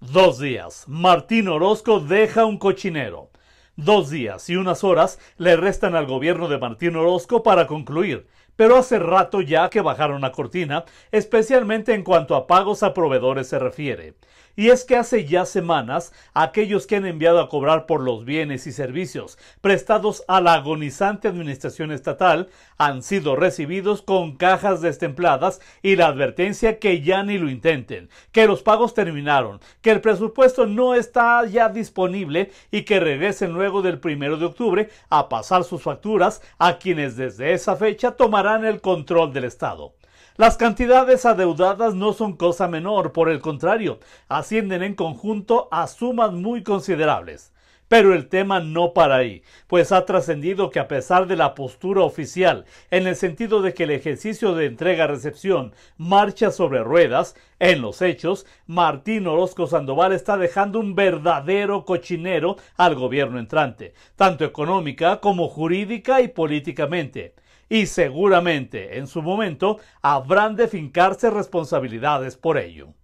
Dos días. Martín Orozco deja un cochinero. Dos días y unas horas le restan al gobierno de Martín Orozco para concluir, pero hace rato ya que bajaron la cortina, especialmente en cuanto a pagos a proveedores se refiere. Y es que hace ya semanas, aquellos que han enviado a cobrar por los bienes y servicios prestados a la agonizante administración estatal han sido recibidos con cajas destempladas y la advertencia que ya ni lo intenten, que los pagos terminaron, que el presupuesto no está ya disponible y que regresen luego del primero de octubre a pasar sus facturas a quienes desde esa fecha tomarán el control del Estado. Las cantidades adeudadas no son cosa menor, por el contrario, ascienden en conjunto a sumas muy considerables. Pero el tema no para ahí, pues ha trascendido que a pesar de la postura oficial, en el sentido de que el ejercicio de entrega-recepción marcha sobre ruedas, en los hechos, Martín Orozco Sandoval está dejando un verdadero cochinero al gobierno entrante, tanto económica como jurídica y políticamente y seguramente en su momento habrán de fincarse responsabilidades por ello.